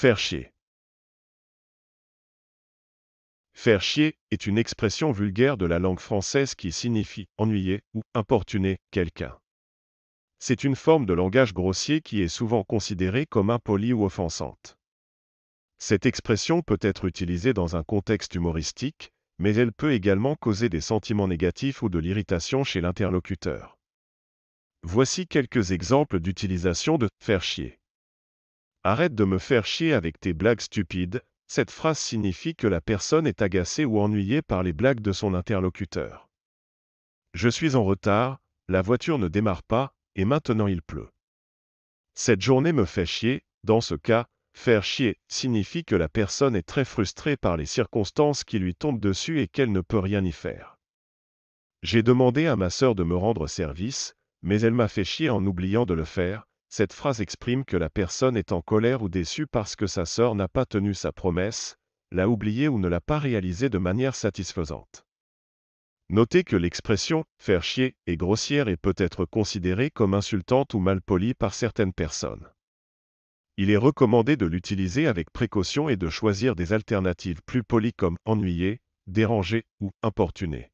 Faire chier. Faire chier est une expression vulgaire de la langue française qui signifie ennuyer ou importuner quelqu'un. C'est une forme de langage grossier qui est souvent considérée comme impolie ou offensante. Cette expression peut être utilisée dans un contexte humoristique, mais elle peut également causer des sentiments négatifs ou de l'irritation chez l'interlocuteur. Voici quelques exemples d'utilisation de faire chier. Arrête de me faire chier avec tes blagues stupides. Cette phrase signifie que la personne est agacée ou ennuyée par les blagues de son interlocuteur. Je suis en retard, la voiture ne démarre pas, et maintenant il pleut. Cette journée me fait chier, dans ce cas, faire chier signifie que la personne est très frustrée par les circonstances qui lui tombent dessus et qu'elle ne peut rien y faire. J'ai demandé à ma sœur de me rendre service, mais elle m'a fait chier en oubliant de le faire, cette phrase exprime que la personne est en colère ou déçue parce que sa sœur n'a pas tenu sa promesse, l'a oubliée ou ne l'a pas réalisée de manière satisfaisante. Notez que l'expression « faire chier » est grossière et peut être considérée comme insultante ou malpolie par certaines personnes. Il est recommandé de l'utiliser avec précaution et de choisir des alternatives plus polies comme « ennuyer »,« déranger » ou « importuner ».